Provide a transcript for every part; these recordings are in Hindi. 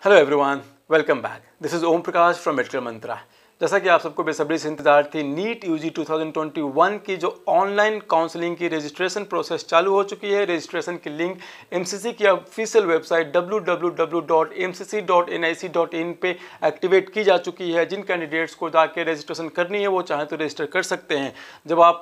Hello everyone, welcome back. This is Om Prakash from Medical Mantra जैसा कि आप सबको बेसब्री से इंतजार थी नीट यूजी 2021 की जो ऑनलाइन काउंसलिंग की रजिस्ट्रेशन प्रोसेस चालू हो चुकी है रजिस्ट्रेशन की लिंक एमसीसी की ऑफिशियल वेबसाइट www.mcc.nic.in पे एक्टिवेट की जा चुकी है जिन कैंडिडेट्स को जाके रजिस्ट्रेशन करनी है वो चाहें तो रजिस्टर कर सकते हैं जब आप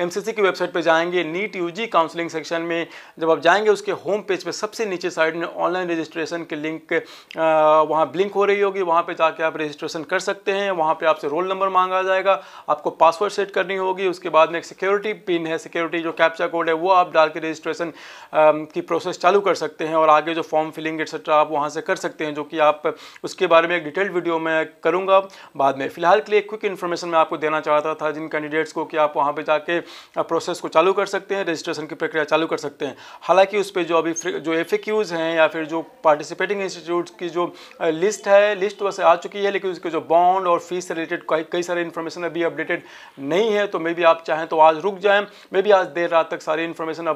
एम की वेबसाइट पर जाएंगे नीट यू काउंसलिंग सेक्शन में जब आप जाएंगे उसके होम पेज पर सबसे नीचे साइड में ऑनलाइन रजिस्ट्रेशन की लिंक वहाँ ब्लिंक हो रही होगी वहाँ पर जाके आप रजिस्ट्रेशन कर सकते हैं वहाँ पे आपसे रोल नंबर मांगा जाएगा आपको पासवर्ड सेट करनी होगी उसके बाद में एक सिक्योरिटी पिन है सिक्योरिटी जो कैप्चा कोड है वो आप डाल के रजिस्ट्रेशन की प्रोसेस चालू कर सकते हैं और आगे जो फॉर्म फिलिंग एक्सेट्रा आप वहाँ से कर सकते हैं जो कि आप उसके बारे में एक डिटेल्ड वीडियो मैं करूँगा बाद में फिलहाल के लिए क्विक इन्फॉर्मेशन मैं आपको देना चाहता था जिन कैंडिडेट्स को कि आप वहाँ पर जाके प्रोसेस को चालू कर सकते हैं रजिस्ट्रेशन की प्रक्रिया चालू कर सकते हैं हालांकि उस पर जो अभी जो एफ हैं या फिर जो पार्टिसिपेटिंग इंस्टीट्यूट की जो लिस्ट है लिस्ट तो वैसे आ चुकी है लेकिन उसके जो बॉन्ड और फीस से रिलेटेड कई सारे इन्फॉर्मेशन अभी अपडेटेड नहीं है तो मे बी आप चाहें तो आज रुक जाएं मे बी आज देर रात तक सारी इन्फॉर्मेशन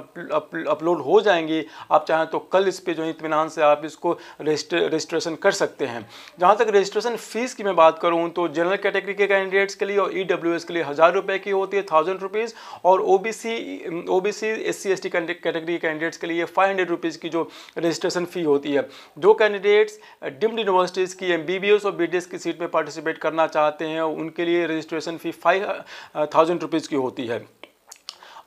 अपलोड हो जाएंगी आप चाहें तो कल इस पर जो इतमान से आप इसको रजिस्ट्रेशन कर सकते हैं जहाँ तक रजिस्ट्रेशन फ़ीस की मैं बात करूँ तो जनरल कैटेगरी के कैंडिडेट्स के लिए और ई e के लिए हज़ार रुपये की होती है थाउजेंड रुपीज़ और O B C O B C S C S T category candidates के लिए फाइव हंड्रेड रुपीज़ की जो रजिस्ट्रेशन फ़ी होती है जो कैंडिडेट्स डिम्ड यूनिवर्सिटीज़ की एम बी बी एस और बी डी एस की सीट में पार्टिसिपेट करना चाहते चाहते हैं उनके लिए registration fee five thousand rupees की होती है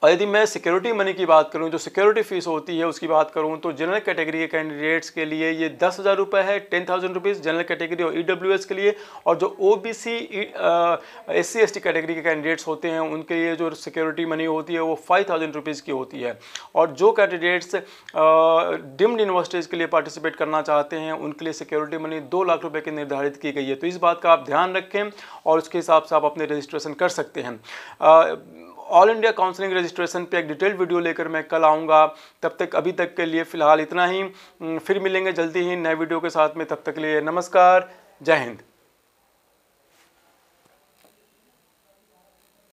और यदि मैं सिक्योरिटी मनी की बात करूं जो सिक्योरिटी फीस होती है उसकी बात करूं तो जनरल कैटेगरी के कैंडिडेट्स के लिए ये दस हज़ार रुपये है ten thousand rupees general category और ई e के लिए और जो O B C S C S T category के कैंडिडेट्स होते हैं उनके लिए जो सिक्योरिटी मनी होती है वो फाइव थाउजेंड रुपीज़ की होती है और जो कैंडिडेट्स डिम्ड यूनिवर्सिटीज़ के लिए पार्टिसिपेट करना चाहते हैं उनके लिए सिक्योरिटी मनी दो लाख रुपये की निर्धारित की गई है तो इस बात का आप ध्यान रखें और उसके हिसाब से आप अपने रजिस्ट्रेशन कर सकते हैं ऑल इंडिया काउंसलिंग रजिस्ट्रेशन पे एक डिटेल वीडियो लेकर मैं कल आऊँगा तब तक अभी तक के लिए फ़िलहाल इतना ही फिर मिलेंगे जल्दी ही नए वीडियो के साथ में तब तक के लिए नमस्कार जय हिंद